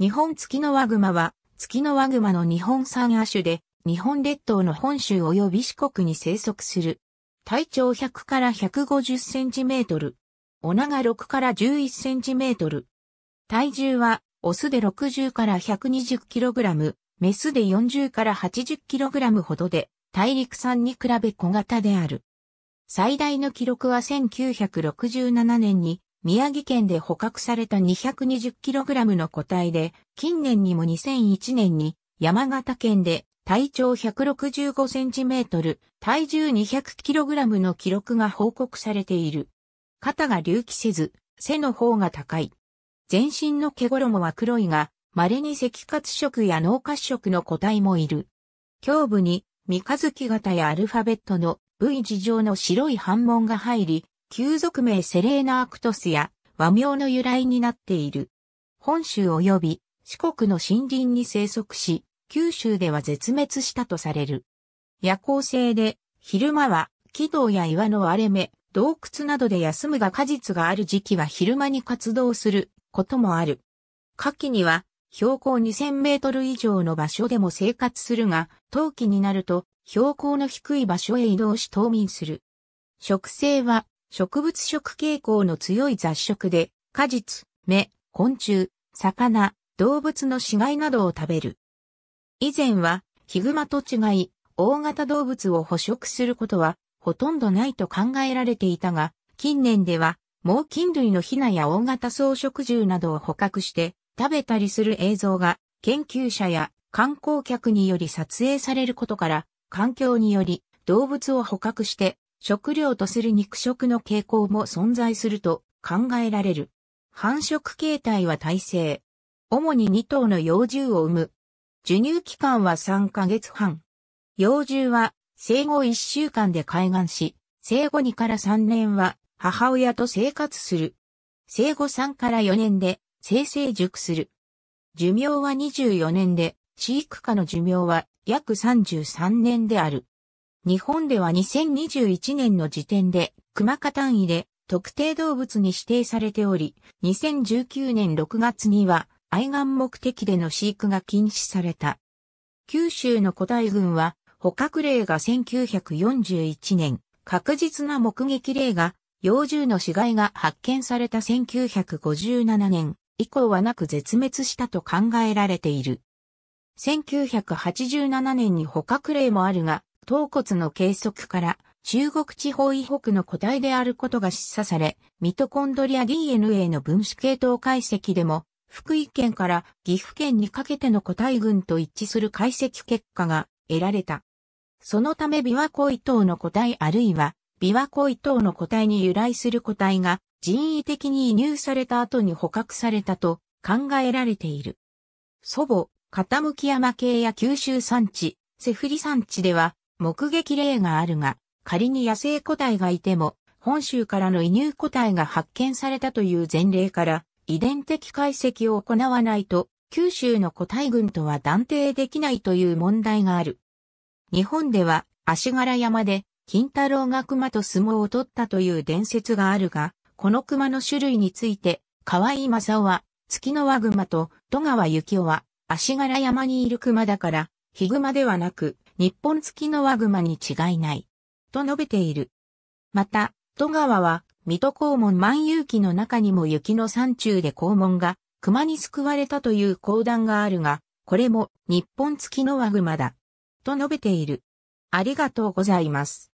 日本月のワグマは、月のワグマの日本産亜種で、日本列島の本州及び四国に生息する。体長100から150センチメートル。お長6から11センチメートル。体重は、オスで60から120キログラム、メスで40から80キログラムほどで、大陸産に比べ小型である。最大の記録は1967年に宮城県で捕獲された 220kg の個体で、近年にも2001年に山形県で体長 165cm、体重 200kg の記録が報告されている。肩が隆起せず、背の方が高い。全身の毛衣は黒いが、稀に赤褐色や脳褐色の個体もいる。胸部に三日月型やアルファベットの V 字状の白い反紋が入り、旧俗名セレーナ・アクトスや和名の由来になっている。本州及び四国の森林に生息し、九州では絶滅したとされる。夜行性で、昼間は木道や岩の荒れ目、洞窟などで休むが果実がある時期は昼間に活動することもある。夏季には標高2000メートル以上の場所でも生活するが、冬季になると標高の低い場所へ移動し冬眠する。植生は植物食傾向の強い雑食で、果実、芽、昆虫、魚、動物の死骸などを食べる。以前は、ヒグマと違い、大型動物を捕食することは、ほとんどないと考えられていたが、近年では、猛禽類のヒナや大型草食獣などを捕獲して、食べたりする映像が、研究者や観光客により撮影されることから、環境により動物を捕獲して食料とする肉食の傾向も存在すると考えられる。繁殖形態は耐性。主に2頭の幼獣を産む。授乳期間は3ヶ月半。幼獣は生後1週間で開眼し、生後2から3年は母親と生活する。生後3から4年で生成熟する。寿命は24年で、飼育下の寿命は約33年である。日本では2021年の時点で、熊化単位で特定動物に指定されており、2019年6月には、愛玩目的での飼育が禁止された。九州の古代群は、捕獲例が1941年、確実な目撃例が、幼獣の死骸が発見された1957年以降はなく絶滅したと考えられている。1987年に捕獲例もあるが、頭骨の計測から、中国地方以北の個体であることが示唆され、ミトコンドリア DNA の分子系統解析でも、福井県から岐阜県にかけての個体群と一致する解析結果が得られた。そのため琵琶湖以東の個体あるいは琵琶湖以東の個体に由来する個体が人為的に移入された後に捕獲されたと考えられている。祖母、傾山系や九州山地、セフリ山地では目撃例があるが、仮に野生個体がいても、本州からの移入個体が発見されたという前例から、遺伝的解析を行わないと、九州の個体群とは断定できないという問題がある。日本では、足柄山で、金太郎が熊と相撲を取ったという伝説があるが、この熊の種類について、河合正雄は、月の和熊と戸川幸雄は、足柄山にいる熊だから、ヒグマではなく、日本付きのワグマに違いない。と述べている。また、戸川は、水戸黄門万有記の中にも雪の山中で黄門が熊に救われたという講談があるが、これも日本付きのワグマだ。と述べている。ありがとうございます。